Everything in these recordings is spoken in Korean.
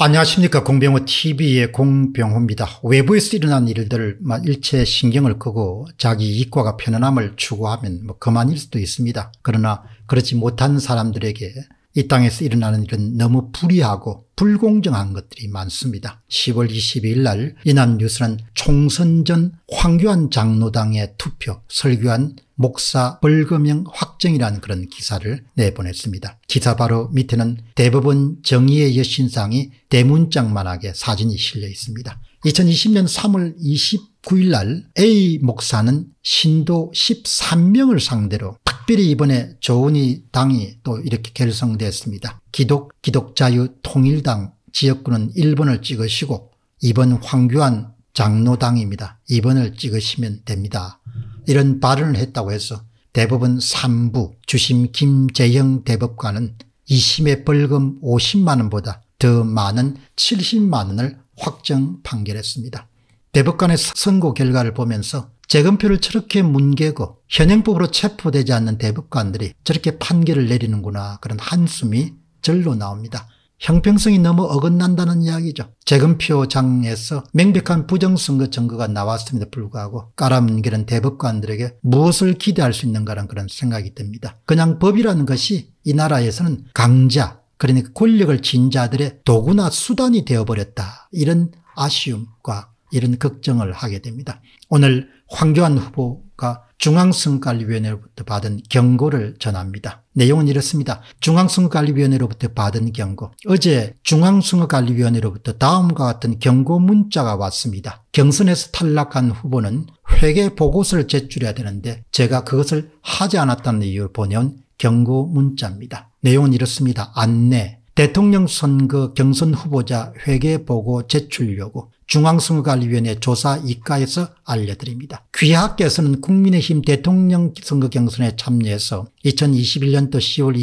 안녕하십니까 공병호 tv의 공병호입니다. 외부에서 일어난 일들 뭐 일체 신경을 끄고 자기 이과가 편안함을 추구하면 뭐 그만일 수도 있습니다. 그러나 그렇지 못한 사람들에게 이 땅에서 일어나는 일은 너무 불의하고 불공정한 것들이 많습니다. 10월 22일 날 이남뉴스는 총선 전 황교안 장로당의 투표 설교한 목사 벌금형 확정이라는 그런 기사를 내보냈습니다. 기사 바로 밑에는 대법원 정의의 여신상이 대문짝만하게 사진이 실려 있습니다. 2020년 3월 29일 날 A 목사는 신도 13명을 상대로 특별히 이번에 조은희 당이 또 이렇게 결성됐습니다. 기독, 기독자유 통일당 지역구는 1번을 찍으시고 2번 황교안 장로당입니다. 2번을 찍으시면 됩니다. 이런 발언을 했다고 해서 대법원 3부 주심 김재영 대법관은 2심의 벌금 50만 원보다 더 많은 70만 원을 확정 판결했습니다. 대법관의 선고 결과를 보면서 재검표를 저렇게 뭉개고 현행법으로 체포되지 않는 대법관들이 저렇게 판결을 내리는구나 그런 한숨이 절로 나옵니다. 형평성이 너무 어긋난다는 이야기죠. 재검표장에서 명백한 부정선거 증거가 나왔음에도 불구하고 깔아뭉개는 대법관들에게 무엇을 기대할 수 있는가라는 그런 생각이 듭니다. 그냥 법이라는 것이 이 나라에서는 강자 그러니까 권력을 진 자들의 도구나 수단이 되어버렸다. 이런 아쉬움과 이런 걱정을 하게 됩니다. 오늘 황교안 후보가 중앙선관리위원회로부터 거 받은 경고를 전합니다. 내용은 이렇습니다. 중앙선거관리위원회로부터 받은 경고. 어제 중앙선거관리위원회로부터 다음과 같은 경고 문자가 왔습니다. 경선에서 탈락한 후보는 회계 보고서를 제출해야 되는데 제가 그것을 하지 않았다는 이유를보내 경고 문자입니다. 내용은 이렇습니다. 안내. 대통령 선거 경선 후보자 회계보고 제출 요구 중앙선거관리위원회 조사 이과에서 알려드립니다. 귀하께서는 국민의힘 대통령 선거 경선에 참여해서 2021년도 10월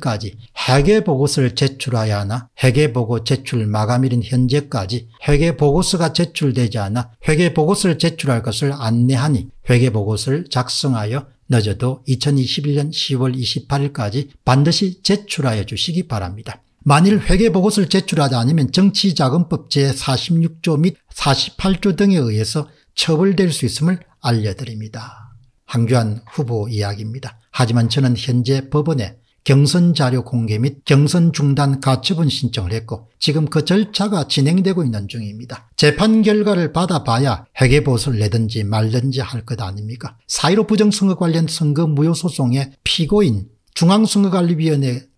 22일까지 회계보고서를 제출하야 하나 회계보고 제출 마감일인 현재까지 회계보고서가 제출되지 않아 회계보고서를 제출할 것을 안내하니 회계보고서를 작성하여 늦어도 2021년 10월 28일까지 반드시 제출하여 주시기 바랍니다. 만일 회계보고서를 제출하지 않으면 정치자금법 제46조 및 48조 등에 의해서 처벌될 수 있음을 알려드립니다. 황교안 후보 이야기입니다. 하지만 저는 현재 법원에 경선 자료 공개 및 경선 중단 가처분 신청을 했고 지금 그 절차가 진행되고 있는 중입니다. 재판 결과를 받아봐야 회계보수를 내든지 말든지 할 것 아닙니까? 사1 5 부정선거 관련 선거 무효소송의 피고인 중앙선거관리위원회는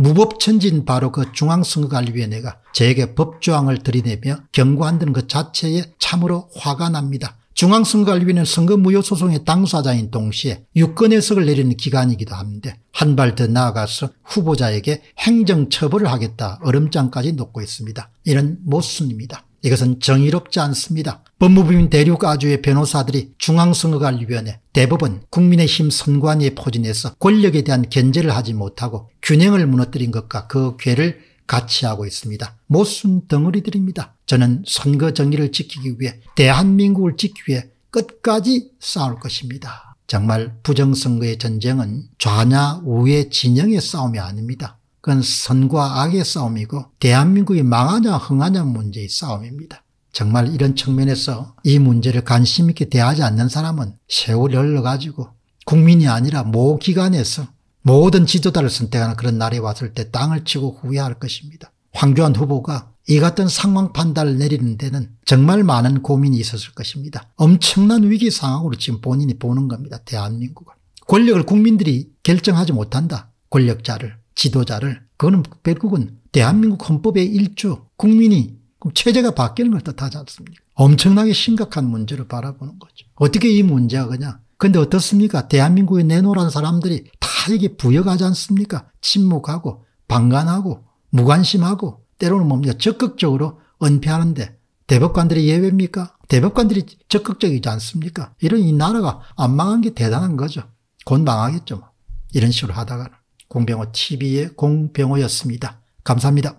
무법천진 바로 그 중앙선거관리위원회가 제게 법조항을 들이내며 경고한다는 것 자체에 참으로 화가 납니다. 중앙선거관리위는 선거무효 소송의 당사자인 동시에 유권 해석을 내리는 기관이기도 합니다. 한 발 더 나아가서 후보자에게 행정처벌을 하겠다 얼음장까지 놓고 있습니다. 이런 모순입니다. 이것은 정의롭지 않습니다. 법무부인 대륙 아주의 변호사들이 중앙선거관리위원회 대법원 국민의힘 선관위에 포진해서 권력에 대한 견제를 하지 못하고 균형을 무너뜨린 것과 그 괴를 같이 하고 있습니다. 모순 덩어리들입니다. 저는 선거 정의를 지키기 위해 대한민국을 지키기 위해 끝까지 싸울 것입니다. 정말 부정선거의 전쟁은 좌냐 우의 진영의 싸움이 아닙니다. 그건 선과 악의 싸움이고 대한민국이 망하냐 흥하냐 문제의 싸움입니다. 정말 이런 측면에서 이 문제를 관심 있게 대하지 않는 사람은 세월이 흘러가지고 국민이 아니라 모 기관에서 모든 지도자를 선택하는 그런 날이 왔을 때 땅을 치고 후회할 것입니다. 황교안 후보가 이 같은 상황 판단을 내리는 데는 정말 많은 고민이 있었을 것입니다. 엄청난 위기 상황으로 지금 본인이 보는 겁니다. 대한민국을. 권력을 국민들이 결정하지 못한다. 권력자를 지도자를 그거는 결국은 대한민국 헌법의 일조 국민이 그럼 체제가 바뀌는 걸 뜻하지 않습니까? 엄청나게 심각한 문제를 바라보는 거죠. 어떻게 이 문제가 그냥 근데 어떻습니까? 대한민국에 내놓으라는 사람들이 다 이게 부여가지 않습니까? 침묵하고 방관하고 무관심하고 때로는 뭡니까? 적극적으로 은폐하는데 대법관들이 예외입니까? 대법관들이 적극적이지 않습니까? 이런 이 나라가 안 망한 게 대단한 거죠. 곧 망하겠죠. 뭐. 이런 식으로 하다가는. 공병호 TV의 공병호였습니다. 감사합니다.